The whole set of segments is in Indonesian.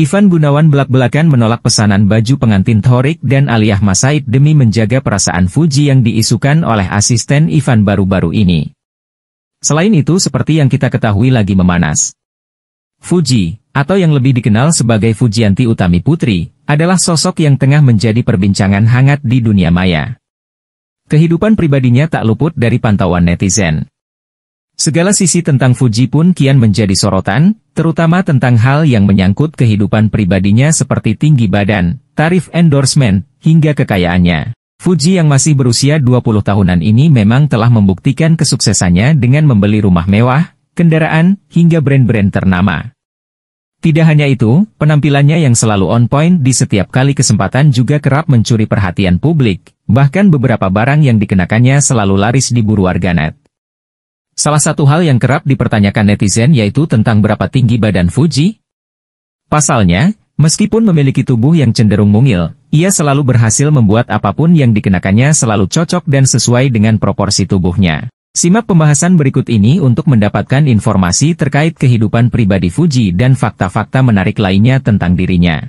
Ivan Gunawan belak-belakan menolak pesanan baju pengantin Thorik dan Aliyah Masaid demi menjaga perasaan Fuji yang diisukan oleh asisten Ivan baru-baru ini. Selain itu seperti yang kita ketahui lagi memanas. Fuji, atau yang lebih dikenal sebagai Fujianti Utami Putri, adalah sosok yang tengah menjadi perbincangan hangat di dunia maya. Kehidupan pribadinya tak luput dari pantauan netizen. Segala sisi tentang Fuji pun kian menjadi sorotan, terutama tentang hal yang menyangkut kehidupan pribadinya seperti tinggi badan, tarif endorsement, hingga kekayaannya. Fuji yang masih berusia 20 tahunan ini memang telah membuktikan kesuksesannya dengan membeli rumah mewah, kendaraan, hingga brand-brand ternama. Tidak hanya itu, penampilannya yang selalu on point di setiap kali kesempatan juga kerap mencuri perhatian publik, bahkan beberapa barang yang dikenakannya selalu laris diburu warganet. Salah satu hal yang kerap dipertanyakan netizen yaitu tentang berapa tinggi badan Fuji. Pasalnya, meskipun memiliki tubuh yang cenderung mungil, ia selalu berhasil membuat apapun yang dikenakannya selalu cocok dan sesuai dengan proporsi tubuhnya. Simak pembahasan berikut ini untuk mendapatkan informasi terkait kehidupan pribadi Fuji dan fakta-fakta menarik lainnya tentang dirinya.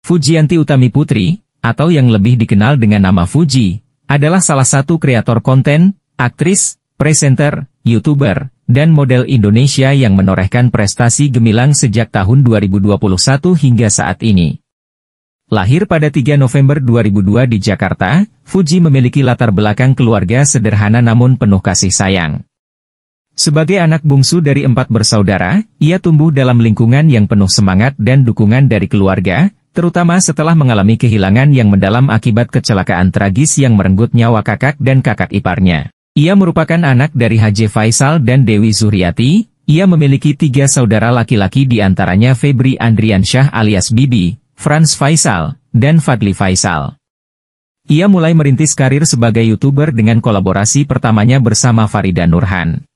Fujianti Utami Putri, atau yang lebih dikenal dengan nama Fuji, adalah salah satu kreator konten, aktris, presenter, YouTuber, dan model Indonesia yang menorehkan prestasi gemilang sejak tahun 2021 hingga saat ini. Lahir pada 3 November 2002 di Jakarta, Fuji memiliki latar belakang keluarga sederhana namun penuh kasih sayang. Sebagai anak bungsu dari empat bersaudara, ia tumbuh dalam lingkungan yang penuh semangat dan dukungan dari keluarga, terutama setelah mengalami kehilangan yang mendalam akibat kecelakaan tragis yang merenggut nyawa kakak dan kakak iparnya. Ia merupakan anak dari Haji Faisal dan Dewi Zuriati. ia memiliki tiga saudara laki-laki di antaranya Febri Andriansyah alias Bibi, Franz Faisal, dan Fadli Faisal. Ia mulai merintis karir sebagai YouTuber dengan kolaborasi pertamanya bersama Farida Nurhan.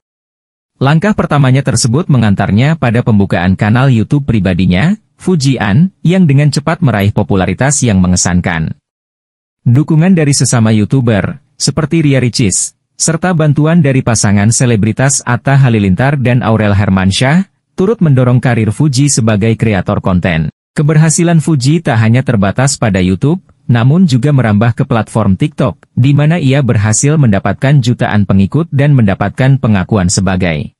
Langkah pertamanya tersebut mengantarnya pada pembukaan kanal YouTube pribadinya, Fujian, yang dengan cepat meraih popularitas yang mengesankan. Dukungan dari sesama YouTuber, seperti Ria Ricis, serta bantuan dari pasangan selebritas Atta Halilintar dan Aurel Hermansyah, turut mendorong karir Fuji sebagai kreator konten. Keberhasilan Fuji tak hanya terbatas pada YouTube, namun juga merambah ke platform TikTok, di mana ia berhasil mendapatkan jutaan pengikut dan mendapatkan pengakuan sebagai